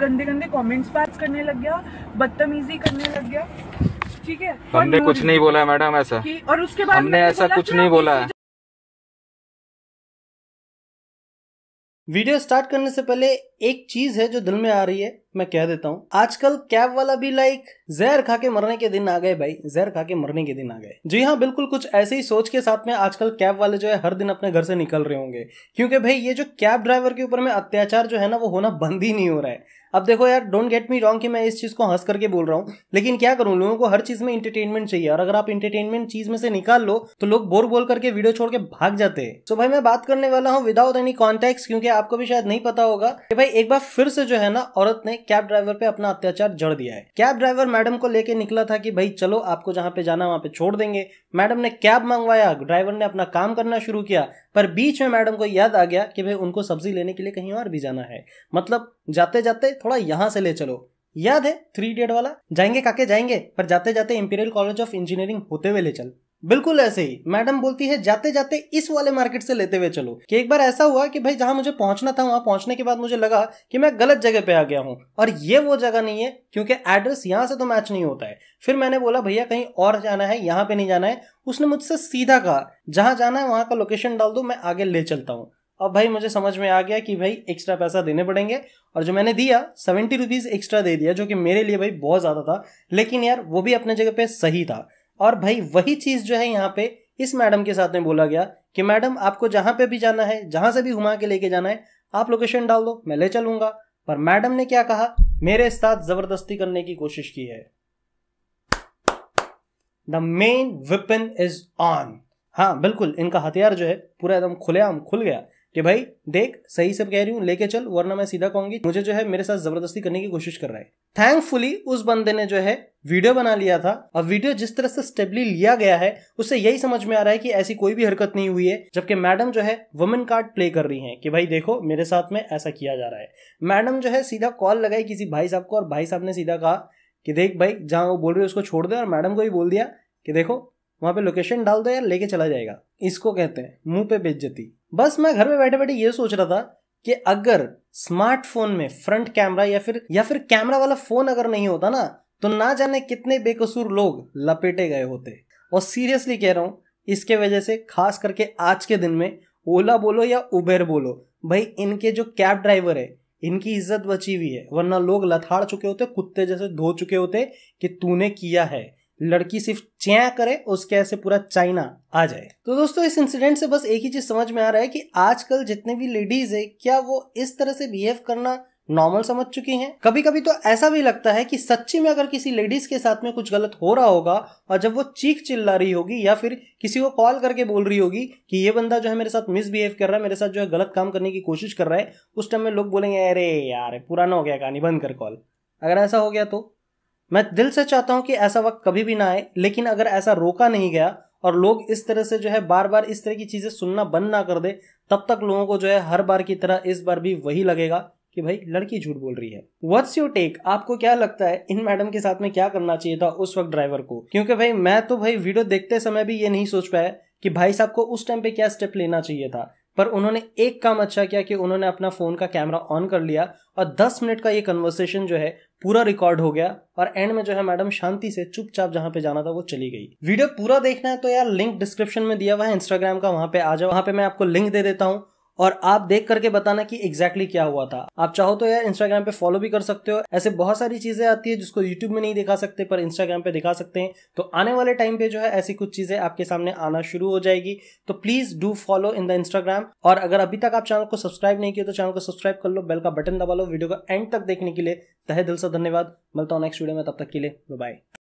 गंदे गंदे comments pass करने लग गया बदतमीजी करने लग गया ठीक है हमने कुछ नहीं बोला मैडम ऐसा और उसके बाद हमने ऐसा कुछ नहीं बोला है वीडियो स्टार्ट करने से पहले एक चीज है जो दिल में आ रही है मैं कह देता हूँ आजकल कैब वाला भी लाइक जहर खा के मरने के दिन आ गए भाई जहर खा के मरने के दिन आ गए जी हाँ बिल्कुल कुछ ऐसे ही सोच के साथ में आजकल कैब वाले जो है हर दिन अपने घर से निकल रहे होंगे क्योंकि भाई ये जो कैब ड्राइवर के ऊपर में अत्याचार जो है ना वो होना बंद ही नहीं हो रहा है अब देखो यार डोंट गेट मी रॉन्ग कि मैं इस चीज़ को हंस करके बोल रहा हूँ लेकिन क्या करूँ लोगों को हर चीज़ में इंटरटेनमेंट चाहिए और अगर आप इंटरटेनमेंट चीज़ में से निकाल लो तो लोग बोर बोल करके वीडियो छोड़ के भाग जाते हैं तो भाई मैं बात करने वाला हूँ विदाउट एनी कॉन्टेक्ट क्योंकि आपको भी शायद नहीं पता होगा कि भाई भाई एक बार फिर से जो है ना औरत ने कैब ड्राइवर पे अपना अत्याचार जड़ दिया है कैब ड्राइवर मैडम को लेके निकला था कि भाई चलो आपको जहां पे जाना वहां पे छोड़ देंगे मैडम ने कैब मंगवाया ड्राइवर ने अपना काम करना शुरू किया पर बीच में मैडम को याद आ गया कि भाई उनको सब्जी लेने के लिए कहीं और भी जाना है मतलब जाते जाते थोड़ा यहाँ से ले चलो याद है थ्री डेट वाला जाएंगे काके जाएंगे पर जाते जाते इंपीरियल कॉलेज ऑफ इंजीनियरिंग होते हुए ले चल बिल्कुल ऐसे ही मैडम बोलती है जाते जाते इस वाले मार्केट से लेते हुए चलो कि एक बार ऐसा हुआ कि भाई जहां मुझे पहुंचना था वहां पहुंचने के बाद मुझे लगा कि मैं गलत जगह पे आ गया हूं और ये वो जगह नहीं है क्योंकि एड्रेस यहां से तो मैच नहीं होता है फिर मैंने बोला भैया कहीं और जाना है यहाँ पे नहीं जाना है उसने मुझसे सीधा कहा जहां जाना है वहां का लोकेशन डाल दो मैं आगे ले चलता हूँ अब भाई मुझे समझ में आ गया कि भाई एक्स्ट्रा पैसा देने पड़ेंगे और जो मैंने दिया सेवेंटी रुपीज़ एक्स्ट्रा दे दिया जो कि मेरे लिए भाई बहुत ज़्यादा था लेकिन यार वो भी अपने जगह पे सही था और भाई वही चीज़ जो है यहाँ पे इस मैडम के साथ में बोला गया कि मैडम आपको जहाँ पे भी जाना है जहाँ से भी घुमा के लेके जाना है आप लोकेशन डाल दो मैं ले चलूँगा पर मैडम ने क्या कहा मेरे साथ ज़बरदस्ती करने की कोशिश की है the main weapon is on हाँ बिल्कुल इनका हथियार जो है पूरा एकदम खुलेआम खुल गया कि भाई देख सही से कह रही हूँ लेके चल वरना मैं सीधा कहूंगी मुझे जो है मेरे साथ जबरदस्ती करने की कोशिश कर रहा है थैंकफुली उस बंदे ने जो है वीडियो बना लिया था अब वीडियो जिस तरह से स्टेबली लिया गया है उससे यही समझ में आ रहा है कि ऐसी कोई भी हरकत नहीं हुई है जबकि मैडम जो है वुमेन कार्ड प्ले कर रही हैं कि भाई देखो मेरे साथ में ऐसा किया जा रहा है मैडम जो है सीधा कॉल लगाई किसी भाई साहब को और भाई साहब ने सीधा कहा कि देख भाई जहाँ वो बोल रही है उसको छोड़ दे और मैडम को भी बोल दिया कि देखो वहाँ पे लोकेशन डाल दो यार लेके चला जाएगा इसको कहते हैं मुंह पे बेच जाती बस मैं घर में बैठे बैठे ये सोच रहा था कि अगर स्मार्टफोन में फ्रंट कैमरा या फिर या फिर कैमरा वाला फोन अगर नहीं होता ना तो ना जाने कितने बेकसूर लोग लपेटे गए होते और सीरियसली कह रहा हूँ इसके वजह से खास करके आज के दिन में ओला बोलो या उबेर बोलो भाई इनके जो कैब ड्राइवर है इनकी इज्जत बची हुई है वरना लोग लथाड़ चुके होते कुत्ते जैसे धो चुके होते कि तूने किया है लड़की सिर्फ चिया करे उसके ऐसे पूरा चाइना आ जाए तो दोस्तों इस इंसिडेंट से बस एक ही चीज समझ में आ रहा है कि आजकल जितने भी लेडीज है क्या वो इस तरह से बिहेव करना नॉर्मल समझ चुकी हैं कभी कभी तो ऐसा भी लगता है कि सच्ची में अगर किसी लेडीज के साथ में कुछ गलत हो रहा होगा और जब वो चीख चिल्ला रही होगी या फिर किसी को कॉल करके बोल रही होगी कि ये बंदा जो है मेरे साथ मिसबिहेव कर रहा है मेरे साथ जो है गलत काम करने की कोशिश कर रहा है उस टाइम में लोग बोलेंगे अरे यार पुराना हो गया कहानी बंद कर कॉल अगर ऐसा हो गया तो मैं दिल से चाहता हूं कि ऐसा वक्त कभी भी ना आए लेकिन अगर ऐसा रोका नहीं गया और लोग इस तरह से जो है बार बार इस तरह की चीज़ें सुनना बंद ना कर दे तब तक लोगों को जो है हर बार की तरह इस बार भी वही लगेगा कि भाई लड़की झूठ बोल रही है व्हाट्स योर टेक आपको क्या लगता है इन मैडम के साथ में क्या करना चाहिए था उस वक्त ड्राइवर को क्योंकि भाई मैं तो भाई वीडियो देखते समय भी ये नहीं सोच पाया कि भाई साहब को उस टाइम पे क्या स्टेप लेना चाहिए था पर उन्होंने एक काम अच्छा किया कि उन्होंने अपना फ़ोन का कैमरा ऑन कर लिया और 10 मिनट का ये कन्वर्सेशन जो है पूरा रिकॉर्ड हो गया और एंड में जो है मैडम शांति से चुपचाप जहां पे जाना था वो चली गई वीडियो पूरा देखना है तो यार लिंक डिस्क्रिप्शन में दिया हुआ है इंस्टाग्राम का वहां पे आ जाओ वहां पे मैं आपको लिंक दे देता हूँ और आप देख करके बताना कि एग्जैक्टली क्या हुआ था आप चाहो तो यार इंस्टाग्राम पे फॉलो भी कर सकते हो ऐसे बहुत सारी चीजें आती है जिसको यूट्यूब में नहीं दिखा सकते पर इंस्टाग्राम पे दिखा सकते हैं तो आने वाले टाइम पे जो है ऐसी कुछ चीजें आपके सामने आना शुरू हो जाएगी तो please do follow in the Instagram और अगर अभी तक आप चैनल को सब्सक्राइब नहीं किया तो चैनल को सब्सक्राइब कर लो बेल का बटन दबा लो वीडियो का एंड तक देखने के लिए तहे दिल से धन्यवाद मिलता हूँ नेक्स्ट वीडियो में तब तक के लिए बाय